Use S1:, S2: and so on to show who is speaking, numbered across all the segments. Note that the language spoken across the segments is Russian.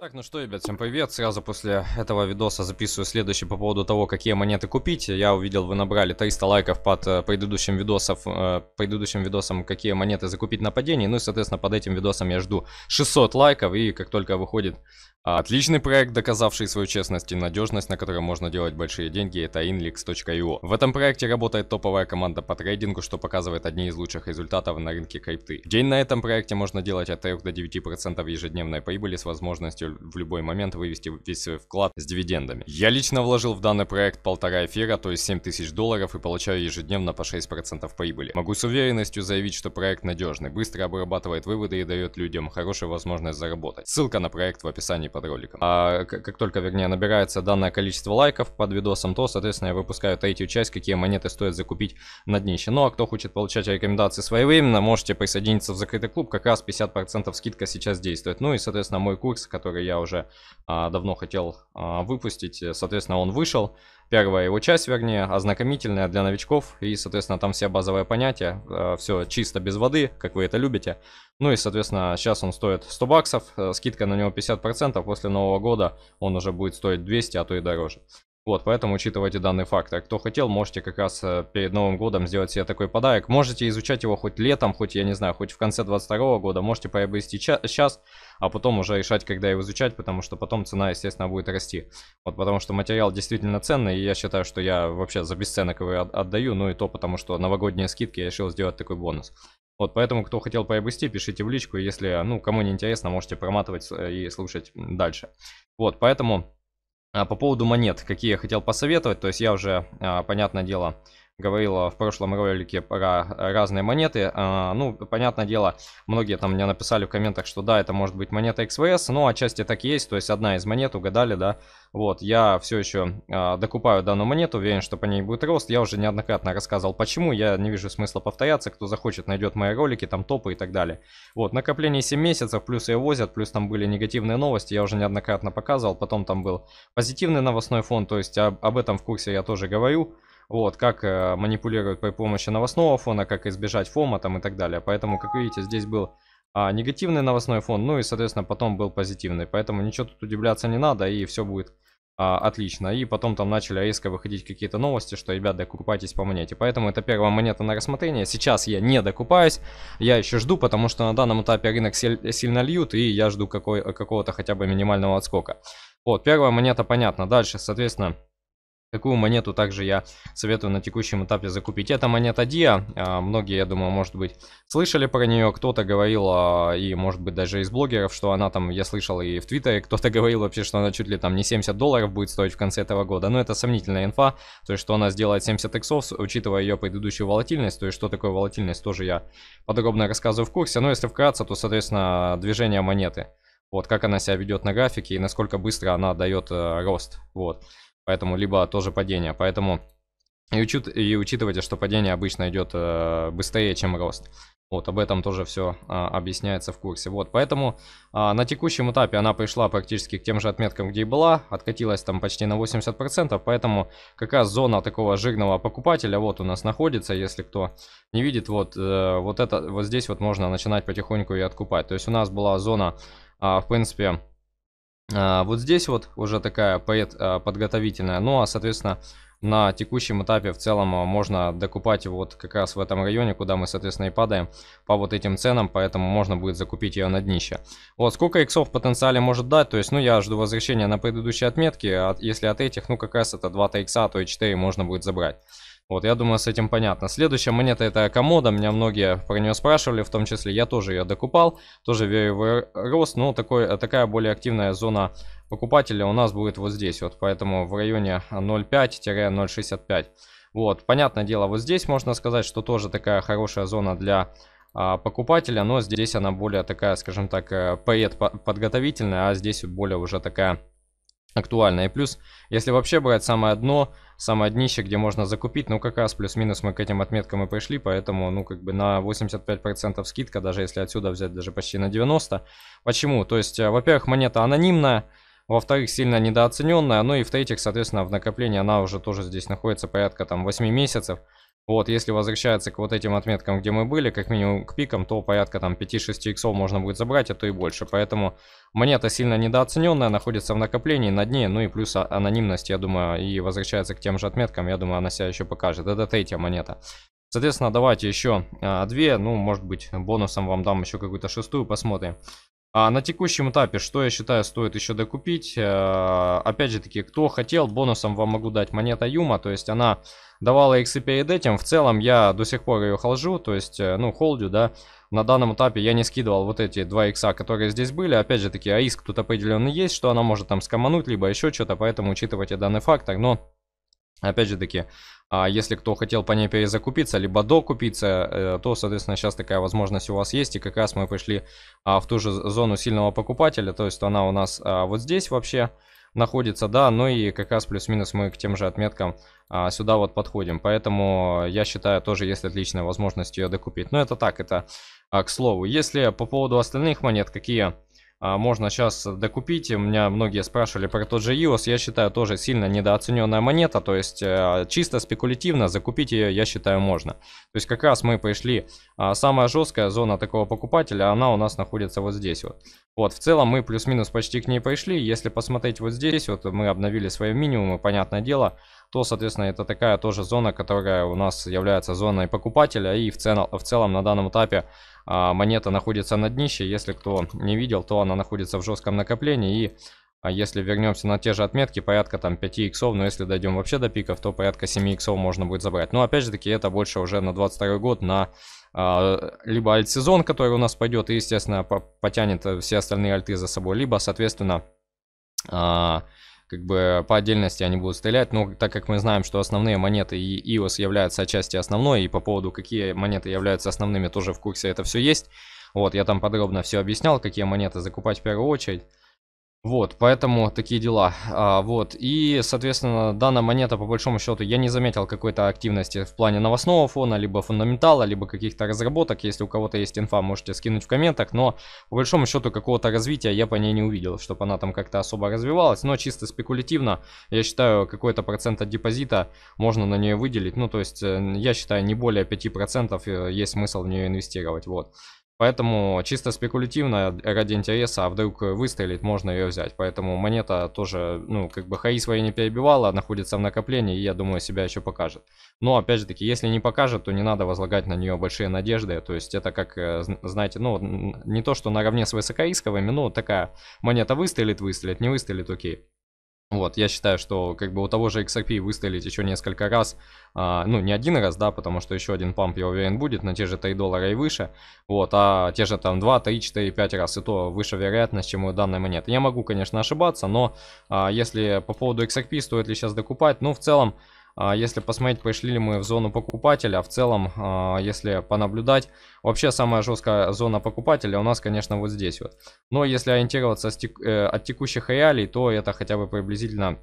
S1: Так, ну что, ребят, всем привет. Сразу после этого видоса записываю следующий по поводу того, какие монеты купить. Я увидел, вы набрали 300 лайков под э, предыдущим, видосов, э, предыдущим видосом, какие монеты закупить на падении. Ну и, соответственно, под этим видосом я жду 600 лайков. И как только выходит Отличный проект, доказавший свою честность и надежность, на котором можно делать большие деньги, это inlix.io. В этом проекте работает топовая команда по трейдингу, что показывает одни из лучших результатов на рынке крипты. день на этом проекте можно делать от 3 до 9% ежедневной прибыли с возможностью в любой момент вывести весь свой вклад с дивидендами. Я лично вложил в данный проект полтора эфира, то есть 7000 долларов и получаю ежедневно по 6% прибыли. Могу с уверенностью заявить, что проект надежный, быстро обрабатывает выводы и дает людям хорошую возможность заработать. Ссылка на проект в описании под роликом. А как только, вернее, набирается данное количество лайков под видосом, то, соответственно, я выпускаю третью часть, какие монеты стоит закупить на днище. Ну, а кто хочет получать рекомендации своевременно, можете присоединиться в закрытый клуб, как раз 50% скидка сейчас действует. Ну и, соответственно, мой курс, который я уже а, давно хотел а, выпустить, соответственно, он вышел первая его часть, вернее, ознакомительная для новичков, и, соответственно, там все базовые понятия, э, все чисто без воды, как вы это любите. Ну и, соответственно, сейчас он стоит 100 баксов, э, скидка на него 50%, после Нового года он уже будет стоить 200, а то и дороже. Вот, поэтому учитывайте данный факт. А кто хотел, можете как раз э, перед Новым годом сделать себе такой подарок. Можете изучать его хоть летом, хоть, я не знаю, хоть в конце 22 года. Можете приобрести сейчас, а потом уже решать, когда его изучать, потому что потом цена, естественно, будет расти. Вот, потому что материал действительно ценный, и я считаю, что я вообще за бесценок его отдаю, ну и то потому, что новогодние скидки я решил сделать такой бонус. Вот, поэтому, кто хотел приобрести, пишите в личку, если, ну, кому не интересно, можете проматывать э, и слушать дальше. Вот, поэтому а По поводу монет, какие я хотел посоветовать, то есть я уже, а, понятное дело, говорила в прошлом ролике про разные монеты. А, ну, понятное дело, многие там мне написали в комментах, что да, это может быть монета XVS, но отчасти так и есть, то есть одна из монет, угадали, да. Вот, я все еще а, докупаю данную монету, уверен, что по ней будет рост. Я уже неоднократно рассказывал, почему, я не вижу смысла повторяться. Кто захочет, найдет мои ролики, там топы и так далее. Вот, накопление 7 месяцев, плюс ее возят, плюс там были негативные новости, я уже неоднократно показывал. Потом там был позитивный новостной фон, то есть об, об этом в курсе я тоже говорю. Вот, как э, манипулировать при помощи новостного фона, как избежать фома там и так далее. Поэтому, как видите, здесь был а, негативный новостной фон, ну и, соответственно, потом был позитивный. Поэтому ничего тут удивляться не надо, и все будет а, отлично. И потом там начали резко выходить какие-то новости, что, ребят, докупайтесь по монете. Поэтому это первая монета на рассмотрение. Сейчас я не докупаюсь, я еще жду, потому что на данном этапе рынок сильно льют, и я жду какого-то хотя бы минимального отскока. Вот, первая монета понятно. Дальше, соответственно... Такую монету также я советую на текущем этапе закупить. Это монета Диа. А, многие, я думаю, может быть, слышали про нее. Кто-то говорил, а, и может быть даже из блогеров, что она там, я слышал и в Твиттере, кто-то говорил вообще, что она чуть ли там не 70 долларов будет стоить в конце этого года. Но это сомнительная инфа. То есть, что она сделает 70 иксов, учитывая ее предыдущую волатильность. То есть, что такое волатильность, тоже я подробно рассказываю в курсе. Но если вкратце, то, соответственно, движение монеты. Вот как она себя ведет на графике и насколько быстро она дает э, рост. Вот. Поэтому, либо тоже падение. Поэтому и, учит, и учитывайте, что падение обычно идет э, быстрее, чем рост. Вот, об этом тоже все а, объясняется в курсе. Вот, поэтому а, на текущем этапе она пришла практически к тем же отметкам, где и была, откатилась там почти на 80%, поэтому как раз зона такого жирного покупателя вот у нас находится, если кто не видит, вот, э, вот, это, вот здесь вот можно начинать потихоньку и откупать. То есть у нас была зона, а, в принципе, а, вот здесь вот уже такая а, подготовительная. Ну а, соответственно, на текущем этапе в целом а, можно докупать вот как раз в этом районе, куда мы, соответственно, и падаем по вот этим ценам, поэтому можно будет закупить ее на днище. Вот, сколько иксов в потенциале может дать, то есть, ну, я жду возвращения на предыдущие отметки, а если от этих, ну, как раз это 2-3 икса, то и 4 можно будет забрать. Вот, я думаю, с этим понятно. Следующая монета это комода. Меня многие про нее спрашивали, в том числе я тоже ее докупал. Тоже верю в рост. Но ну, такой, такая более активная зона покупателя у нас будет вот здесь. Вот, поэтому в районе 0,5-0,65. Вот, понятное дело, вот здесь можно сказать, что тоже такая хорошая зона для а, покупателя. Но здесь она более такая, скажем так, э, поэт подготовительная, а здесь более уже такая актуально. И плюс, если вообще брать самое дно, самое днище, где можно закупить, ну как раз плюс-минус мы к этим отметкам и пришли, поэтому ну как бы на 85% скидка, даже если отсюда взять даже почти на 90%. Почему? То есть, э, во-первых, монета анонимная, во-вторых, сильно недооцененная, ну и в-третьих, соответственно, в накоплении она уже тоже здесь находится порядка там 8 месяцев, вот, если возвращается к вот этим отметкам, где мы были, как минимум к пикам, то порядка там 5-6 иксов можно будет забрать, а то и больше. Поэтому монета сильно недооцененная, находится в накоплении на дне, ну и плюс а, анонимность, я думаю, и возвращается к тем же отметкам, я думаю, она себя еще покажет. Это третья монета. Соответственно, давайте еще а, две, ну, может быть, бонусом вам дам еще какую-то шестую, посмотрим. А на текущем этапе, что я считаю, стоит еще докупить. Э, опять же таки, кто хотел, бонусом вам могу дать монета Юма. То есть она давала XP перед этим. В целом я до сих пор ее холжу, то есть, э, ну, холдю, да. На данном этапе я не скидывал вот эти 2 икса, которые здесь были. Опять же таки, а тут определенный есть, что она может там скомануть, либо еще что-то. Поэтому учитывайте данный фактор. Но Опять же таки, а если кто хотел по ней перезакупиться, либо докупиться, э, то, соответственно, сейчас такая возможность у вас есть. И как раз мы пришли а, в ту же зону сильного покупателя, то есть она у нас а, вот здесь вообще находится, да, ну и как раз плюс-минус мы к тем же отметкам а, сюда вот подходим. Поэтому я считаю, тоже есть отличная возможность ее докупить. Но это так, это к слову. Если по поводу остальных монет, какие а, можно сейчас докупить. У меня многие спрашивали про тот же EOS. Я считаю, тоже сильно недооцененная монета. То есть а, чисто спекулятивно закупить ее, я считаю, можно. То есть как раз мы пришли. А, самая жесткая зона такого покупателя, она у нас находится вот здесь вот. Вот, в целом мы плюс-минус почти к ней пришли. Если посмотреть вот здесь, вот мы обновили свои минимумы, понятное дело то, соответственно, это такая тоже зона, которая у нас является зоной покупателя. И в, цел, в целом на данном этапе а, монета находится на днище. Если кто не видел, то она находится в жестком накоплении. И а если вернемся на те же отметки, порядка там 5 иксов, но если дойдем вообще до пиков, то порядка 7 иксов можно будет забрать. Но опять же таки, это больше уже на 22 год, на а, либо альт-сезон, который у нас пойдет, и, естественно, потянет э, все остальные альты за собой, либо, соответственно, а, как бы по отдельности они будут стрелять, но так как мы знаем, что основные монеты и EOS являются отчасти основной, и по поводу какие монеты являются основными тоже в курсе это все есть. Вот, я там подробно все объяснял, какие монеты закупать в первую очередь. Вот, поэтому такие дела. А, вот, и, соответственно, данная монета, по большому счету, я не заметил какой-то активности в плане новостного фона, либо фундаментала, либо каких-то разработок. Если у кого-то есть инфа, можете скинуть в комментах, но, по большому счету, какого-то развития я по ней не увидел, чтобы она там как-то особо развивалась. Но чисто спекулятивно, я считаю, какой-то процент от депозита можно на нее выделить. Ну, то есть, э, я считаю, не более 5% э, есть смысл в нее инвестировать, вот. Поэтому чисто спекулятивно, э, ради интереса, а вдруг выстрелить, можно ее взять. Поэтому монета тоже, ну, как бы хаи свои не перебивала, находится в накоплении и, я думаю, себя еще покажет. Но, опять же таки, если не покажет, то не надо возлагать на нее большие надежды. То есть это как, э, знаете, ну, не то, что наравне с высокорисковыми, но такая монета выстрелит, выстрелит, не выстрелит, окей. Вот, я считаю, что как бы у того же XRP выстрелить еще несколько раз, а, ну, не один раз, да, потому что еще один памп, я уверен, будет на те же 3 доллара и выше, вот, а те же там 2, 3, 4, 5 раз, и то выше вероятность, чем у данной монеты. Я могу, конечно, ошибаться, но а, если по поводу XRP стоит ли сейчас докупать, ну, в целом, а, если посмотреть, пошли ли мы в зону покупателя, а в целом, а, если понаблюдать, вообще самая жесткая зона покупателя у нас, конечно, вот здесь вот. Но если ориентироваться э, от текущих реалий, то это хотя бы приблизительно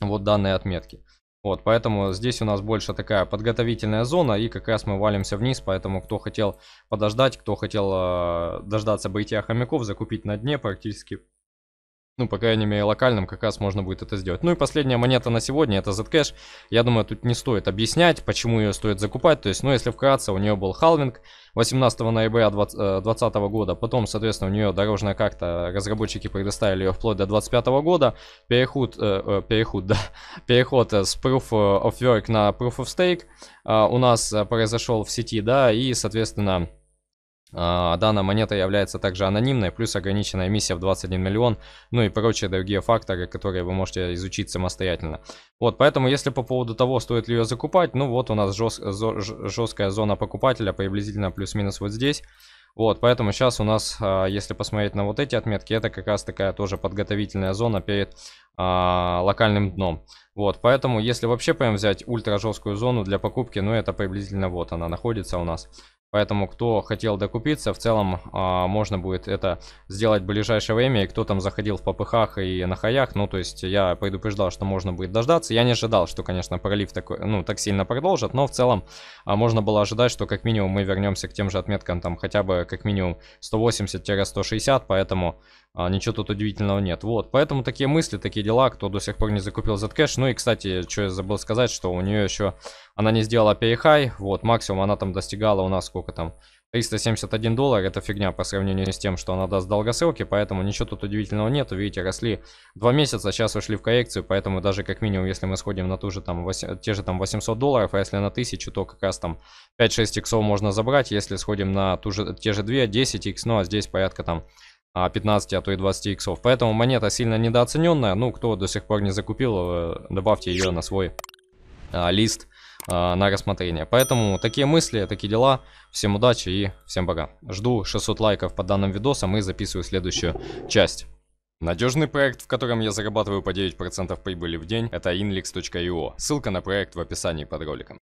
S1: вот данные отметки. Вот, поэтому здесь у нас больше такая подготовительная зона, и как раз мы валимся вниз, поэтому кто хотел подождать, кто хотел э, дождаться бытия хомяков, закупить на дне практически ну, по крайней мере, локальным как раз можно будет это сделать. Ну и последняя монета на сегодня, это Zcash. Я думаю, тут не стоит объяснять, почему ее стоит закупать. То есть, ну, если вкратце, у нее был халвинг 18 ноября 2020 э, года. Потом, соответственно, у нее дорожная карта, разработчики предоставили ее вплоть до 2025 года. Переход, э, э переход, да, переход э, с Proof of Work на Proof of Stake э, у нас произошел в сети, да, и, соответственно а, данная монета является также анонимной, плюс ограниченная эмиссия в 21 миллион, ну и прочие другие факторы, которые вы можете изучить самостоятельно. Вот, поэтому если по поводу того, стоит ли ее закупать, ну вот у нас жест, жесткая зона покупателя, приблизительно плюс-минус вот здесь. Вот, поэтому сейчас у нас, а, если посмотреть на вот эти отметки, это как раз такая тоже подготовительная зона перед а, локальным дном. Вот, поэтому, если вообще прям взять ультра жесткую зону для покупки, ну, это приблизительно вот она находится у нас. Поэтому, кто хотел докупиться, в целом а, можно будет это сделать в ближайшее время. И кто там заходил в ППХ и на хаях, ну, то есть я предупреждал, что можно будет дождаться. Я не ожидал, что, конечно, пролив такой, ну, так сильно продолжит, но в целом а, можно было ожидать, что как минимум мы вернемся к тем же отметкам, там, хотя бы как минимум 180-160, поэтому а, ничего тут удивительного нет. Вот, поэтому такие мысли, такие дела, кто до сих пор не закупил Zcash. Ну и, кстати, что я забыл сказать, что у нее еще, она не сделала перехай, вот, максимум она там достигала у нас сколько там, 371 доллар, это фигня по сравнению с тем, что она даст долгосрылки, поэтому ничего тут удивительного нет, видите, росли 2 месяца, сейчас а ушли в коррекцию, поэтому даже как минимум, если мы сходим на ту же там, 8, те же там 800 долларов, а если на 1000, то как раз там 5-6 иксов можно забрать, если сходим на ту же, те же 2, 10 икс, ну а здесь порядка там 15, а, а то и 20 иксов. Поэтому монета сильно недооцененная. Ну, кто до сих пор не закупил, э, добавьте ее на свой а, лист а, на рассмотрение. Поэтому такие мысли, такие дела. Всем удачи и всем пока. Жду 600 лайков по данным видосам и записываю следующую часть. Надежный проект, в котором я зарабатываю по 9% прибыли в день, это Inlix.io. Ссылка на проект в описании под роликом.